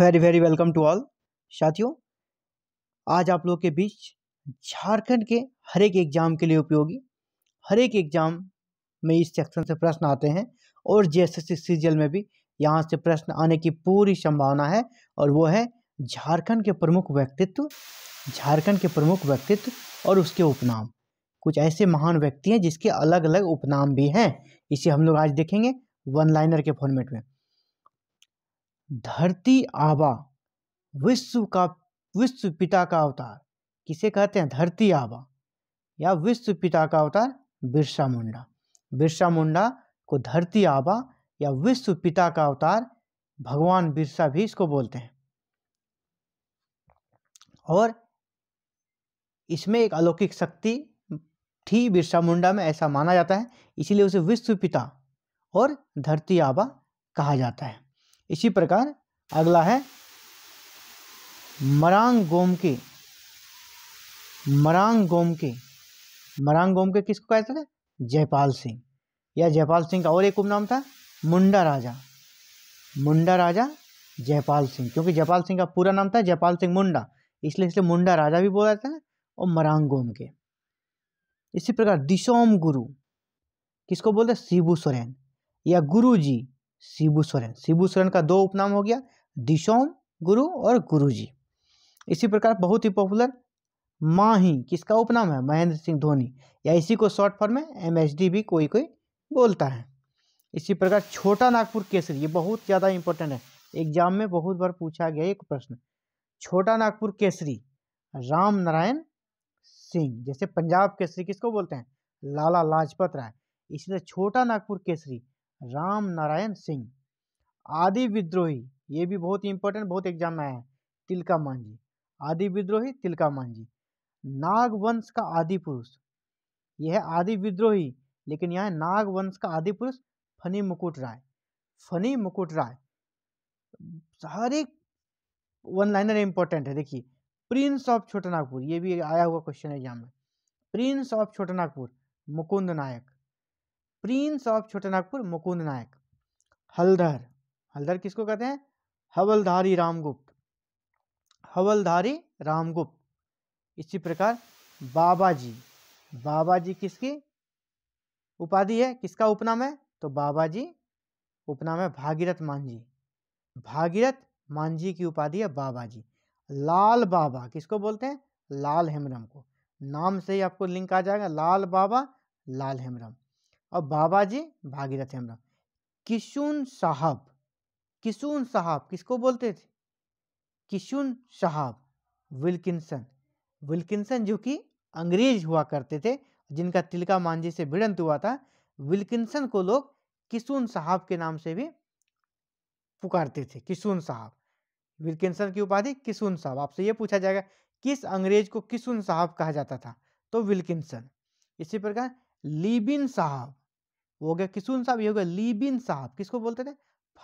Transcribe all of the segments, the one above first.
very very welcome to all साथियों आज आप लोग के बीच झारखंड के हर एक एग्ज़ाम के लिए उपयोगी हर एक एग्ज़ाम में इस सेक्शन से प्रश्न आते हैं और जेएसएससी सीजीएल में भी यहाँ से प्रश्न आने की पूरी संभावना है और वो है झारखंड के प्रमुख व्यक्तित्व झारखंड के प्रमुख व्यक्तित्व और उसके उपनाम कुछ ऐसे महान व्यक्ति हैं जिसके अलग अलग उपनाम भी हैं इसे हम लोग आज देखेंगे वन लाइनर के फॉर्मेट में धरती आबा विश्व का विश्व पिता का अवतार किसे कहते हैं धरती आबा या विश्व पिता का अवतार बिरसा मुंडा बिरसा मुंडा को धरती आबा या विश्व पिता का अवतार भगवान बिरसा भी इसको बोलते हैं और इसमें एक अलौकिक शक्ति थी बिरसा मुंडा में ऐसा माना जाता है इसीलिए उसे विश्व पिता और धरती आबा कहा जाता है इसी प्रकार अगला है मरांग गोमके मरांग गोमके मरांग गोमके किसको कहा जाता था जयपाल सिंह या जयपाल सिंह का और एक उपनाम था मुंडा राजा मुंडा राजा जयपाल सिंह क्योंकि जयपाल सिंह का पूरा नाम था जयपाल सिंह मुंडा इसलिए इसलिए मुंडा राजा भी बोला जाता है और गोम के इसी प्रकार दिशोम गुरु किसको बोलते शिबू सोरेन या गुरु जी शिबू सोरेन शिबू सोरेन का दो उपनाम हो गया दिशोम गुरु और गुरुजी इसी प्रकार बहुत ही पॉपुलर माही किसका उपनाम है महेंद्र सिंह धोनी या इसी को शॉर्ट फॉर्म में एम भी कोई कोई बोलता है इसी प्रकार छोटा नागपुर केसरी ये बहुत ज़्यादा इंपॉर्टेंट है एग्जाम में बहुत बार पूछा गया एक प्रश्न छोटा नागपुर केसरी राम नारायण सिंह जैसे पंजाब केसरी किसको बोलते हैं लाला लाजपत राय इसलिए छोटा नागपुर केसरी राम नारायण सिंह आदि विद्रोही ये भी बहुत ही इंपॉर्टेंट बहुत एग्जाम में आया है तिलका मांझी आदि विद्रोही तिलका मांझी नागवंश का आदि पुरुष यह है आदि विद्रोही लेकिन यहाँ नागवंश का आदि पुरुष फनी मुकुट राय फनी मुकुट राय हर एक वन लाइनर इंपॉर्टेंट है देखिए प्रिंस ऑफ छोटनागपुर ये भी आया हुआ क्वेश्चन एग्जाम में prince of Chotanagpur Mukund Nayak prince of Nagpur Mukund Nayak Haldar Haldar किसको कहते हैं हवलधारी रामगुप्त हवलधारी रामगुप्त इसी प्रकार बाबा जी बाबा जी किसकी उपाधि है किसका उपनाम है तो बाबा जी उपनाम है भागीरथ मांझी भागीरथ मांझी की उपाधि है बाबा जी लाल बाबा किसको बोलते हैं लाल हेमरम को नाम से ही आपको लिंक आ जाएगा लाल बाबा लाल हेमरम और बाबा जी भागीरथ हेमराव किशुन साहब किशुन साहब किसको बोलते थे किशुन साहब विल्किंसन विल्किंसन जो कि अंग्रेज हुआ करते थे जिनका तिलका मांझी से भिड़ंत हुआ था विल्किंसन को लोग किशुन साहब के नाम से भी पुकारते थे किशुन साहब विल्किंसन की उपाधि किशुन साहब आपसे ये पूछा जाएगा किस अंग्रेज को किशुन साहब कहा जाता था तो विल्किंसन इसी प्रकार लीबिन साहब वो हो गया किसुन साहब ये हो गया लीबिन साहब किसको बोलते थे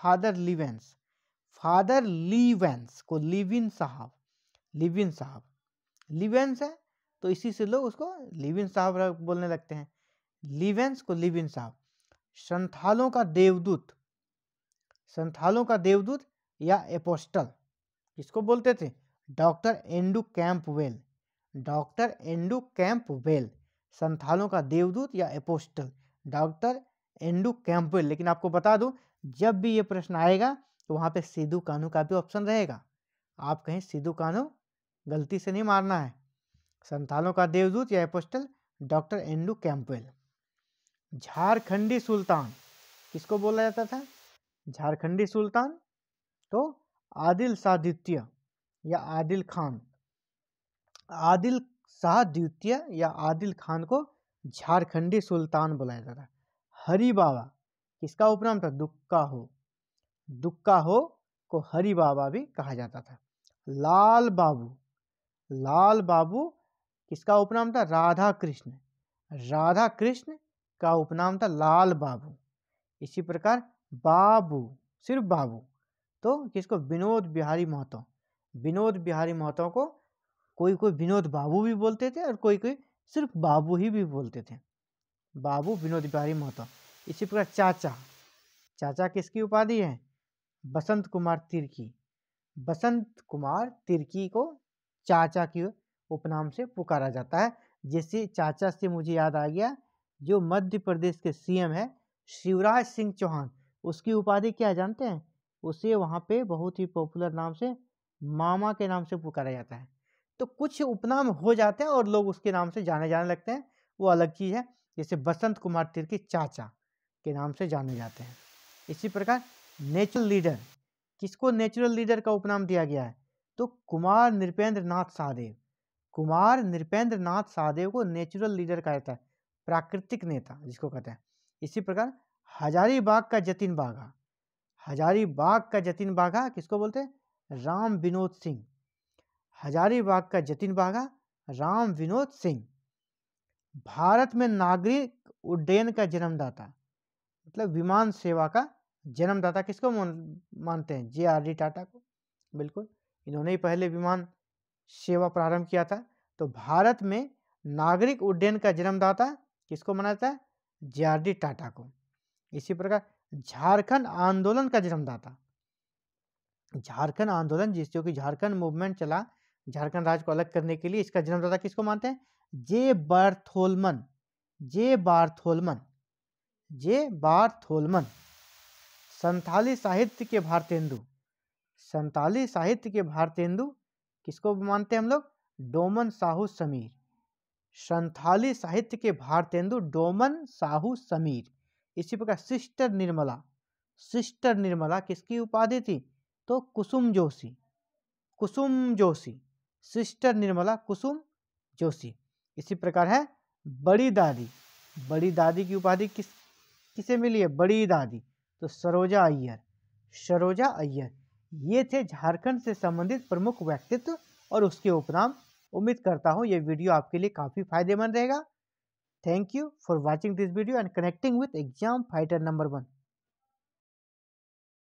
फादर लिवेंस फादर लीवेंस को लिविन साहब लिविन साहब लिवेंस है तो इसी से लोग उसको लिविन साहब बोलने लगते हैं लिवेंस को लिविन साहब संथालों का देवदूत संथालों का देवदूत या एपोस्टल इसको बोलते थे doctor Andrew Campbell doctor Andrew Campbell संथालों का देवदूत या एपोस्टल डॉक्टर एंडू कैम्पल लेकिन आपको बता दूं जब भी ये प्रश्न आएगा तो वहाँ पे सिद्धू कानू का भी ऑप्शन रहेगा आप कहीं सिद्धू कानू गलती से नहीं मारना है संतानों का देवदूत या पोस्टल डॉक्टर एंडू कैम्पल झारखंडी सुल्तान किसको बोला जाता था झारखंडी सुल्तान तो आदिल शाह द्वितीय या आदिल खान आदिल शाह द्वितीय या आदिल खान को झारखंडी सुल्तान बुलाया जाता है हरी बाबा किसका उपनाम था दुक्का हो दुक्का हो को हरी बाबा भी कहा जाता था लाल बाबू लाल बाबू किसका उपनाम था राधा कृष्ण राधा कृष्ण का उपनाम था लाल बाबू इसी प्रकार बाबू सिर्फ बाबू तो किसको विनोद बिहारी महतो विनोद बिहारी महतो को कोई कोई विनोद बाबू भी बोलते थे और कोई कोई सिर्फ बाबू ही भी बोलते थे बाबू विनोद बिहारी महतो इसी प्रकार चाचा चाचा किसकी उपाधि है बसंत कुमार तिर्की बसंत कुमार तिर्की को चाचा की उपनाम से पुकारा जाता है जैसे चाचा से मुझे याद आ गया जो मध्य प्रदेश के सीएम है शिवराज सिंह चौहान उसकी उपाधि क्या जानते हैं उसे वहाँ पे बहुत ही पॉपुलर नाम से मामा के नाम से पुकारा जाता है तो कुछ उपनाम हो जाते हैं और लोग उसके नाम से जाने जाने लगते हैं वो अलग चीज़ है जैसे बसंत कुमार तिर्की चाचा के नाम से जाने जाते हैं इसी प्रकार नेचुरल लीडर किसको नेचुरल लीडर का उपनाम दिया गया है तो कुमार नृपेंद्र नाथ सहदेव कुमार नृपेंद्र नाथ सहदेव को नेचुरल लीडर कहा जाता है प्राकृतिक नेता जिसको कहते हैं इसी प्रकार हजारीबाग का जतिन बाघा हजारीबाग का जतिन बाघा किसको बोलते हैं राम विनोद सिंह हजारीबाग का जतिन बाघा राम विनोद सिंह भारत में नागरिक उड्डयन का जन्मदाता मतलब विमान सेवा का जन्मदाता किसको मानते हैं जे आर डी टाटा को बिल्कुल इन्होंने ही पहले विमान सेवा प्रारंभ किया था तो भारत में नागरिक उड्डयन का जन्मदाता किसको माना जाता है जे आर डी टाटा को इसी प्रकार झारखंड आंदोलन का जन्मदाता झारखंड आंदोलन जिस जो कि झारखंड मूवमेंट चला झारखंड राज्य को अलग करने के लिए इसका जन्मदाता किसको मानते हैं जे बारथोलमन जे बारथोलमन जे बारथोलमन संथाली साहित्य के भारतेंदु संताली साहित्य के भारतेंदु किसको मानते हैं हम लोग डोमन साहू समीर संथाली साहित्य के भारतेंदु डोमन साहू समीर इसी प्रकार सिस्टर निर्मला सिस्टर निर्मला किसकी उपाधि थी तो कुसुम जोशी कुसुम जोशी सिस्टर निर्मला कुसुम जोशी इसी प्रकार है बड़ी दादी बड़ी दादी की उपाधि किस किसे मिली है बड़ी दादी तो सरोजा अय्यर सरोजा अय्यर ये थे झारखंड से संबंधित प्रमुख व्यक्तित्व और उसके उपनाम उम्मीद करता हूँ ये वीडियो आपके लिए काफ़ी फायदेमंद रहेगा thank you for watching this video and connecting with exam fighter number one